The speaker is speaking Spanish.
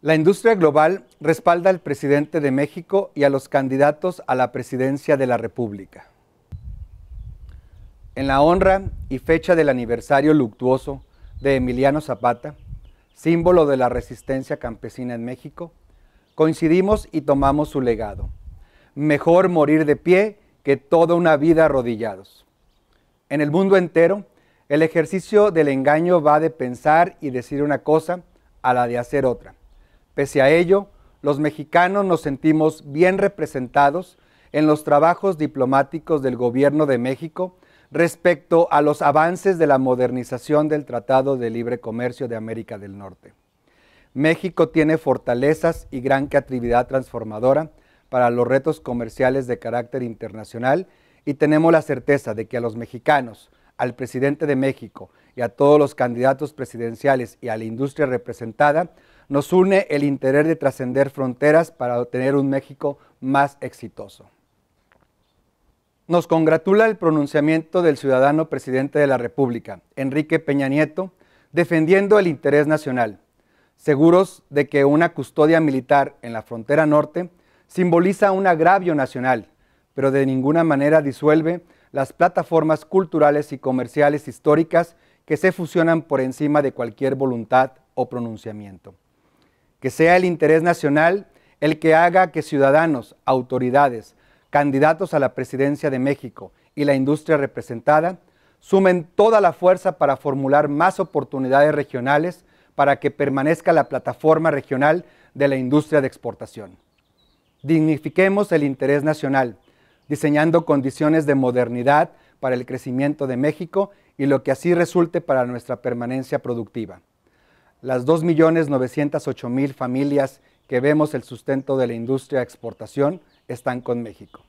La industria global respalda al presidente de México y a los candidatos a la presidencia de la República. En la honra y fecha del aniversario luctuoso de Emiliano Zapata, símbolo de la resistencia campesina en México, coincidimos y tomamos su legado. Mejor morir de pie que toda una vida arrodillados. En el mundo entero, el ejercicio del engaño va de pensar y decir una cosa a la de hacer otra Pese a ello, los mexicanos nos sentimos bien representados en los trabajos diplomáticos del Gobierno de México respecto a los avances de la modernización del Tratado de Libre Comercio de América del Norte. México tiene fortalezas y gran creatividad transformadora para los retos comerciales de carácter internacional y tenemos la certeza de que a los mexicanos, al presidente de México y a todos los candidatos presidenciales y a la industria representada, nos une el interés de trascender fronteras para obtener un México más exitoso. Nos congratula el pronunciamiento del ciudadano presidente de la República, Enrique Peña Nieto, defendiendo el interés nacional, seguros de que una custodia militar en la frontera norte simboliza un agravio nacional, pero de ninguna manera disuelve las plataformas culturales y comerciales históricas que se fusionan por encima de cualquier voluntad o pronunciamiento que sea el interés nacional el que haga que ciudadanos, autoridades, candidatos a la presidencia de México y la industria representada sumen toda la fuerza para formular más oportunidades regionales para que permanezca la plataforma regional de la industria de exportación. Dignifiquemos el interés nacional, diseñando condiciones de modernidad para el crecimiento de México y lo que así resulte para nuestra permanencia productiva las 2.908.000 familias que vemos el sustento de la industria de exportación están con México.